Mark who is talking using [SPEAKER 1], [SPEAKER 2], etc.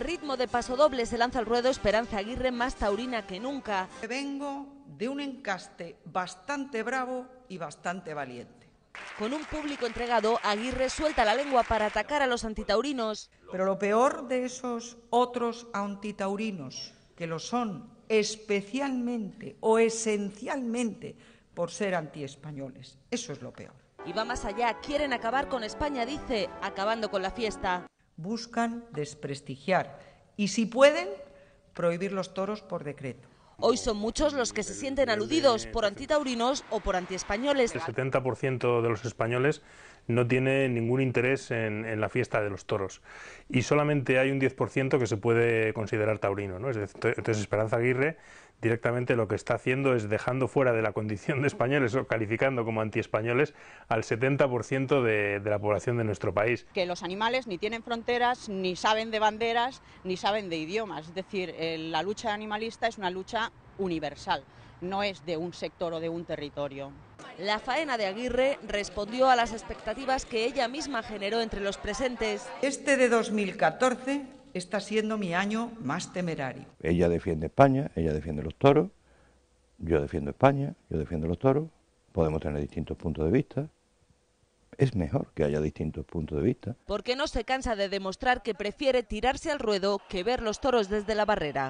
[SPEAKER 1] ritmo de paso doble se lanza al ruedo Esperanza Aguirre más taurina
[SPEAKER 2] que nunca. Vengo de un encaste bastante bravo y bastante valiente. Con un público entregado, Aguirre suelta la lengua para atacar a los antitaurinos. Pero lo peor de esos otros antitaurinos, que lo son especialmente o esencialmente por ser anti españoles, eso es lo peor.
[SPEAKER 1] Y va más allá, quieren acabar con España, dice, acabando con la fiesta
[SPEAKER 2] buscan desprestigiar y, si pueden, prohibir los toros por decreto. Hoy son muchos los que se sienten
[SPEAKER 1] aludidos por
[SPEAKER 2] antitaurinos o por
[SPEAKER 3] antiespañoles. El 70% de los españoles no tiene ningún interés en, la fiesta de los toros y solamente hay un 10% que se puede considerar taurino. ¿no? Entonces Esperanza Aguirre directamente lo que está haciendo es dejando fuera de la condición de españoles o calificando como antiespañoles al 70% de, la población de nuestro país.
[SPEAKER 4] Que los animales ni tienen fronteras, ni saben de banderas, ni saben de idiomas. Es decir, eh, la lucha animalista es una lucha universal, no es de un sector o de un territorio. La faena
[SPEAKER 1] de
[SPEAKER 2] Aguirre respondió a las expectativas que ella misma generó entre los presentes. Este de 2014 está siendo mi año más temerario.
[SPEAKER 5] Ella defiende España, ella defiende los toros, yo defiendo España, yo defiendo los toros, podemos tener distintos puntos de vista. Es mejor que haya distintos puntos de vista.
[SPEAKER 1] Porque no se cansa de demostrar que prefiere tirarse al ruedo que ver los toros desde la barrera.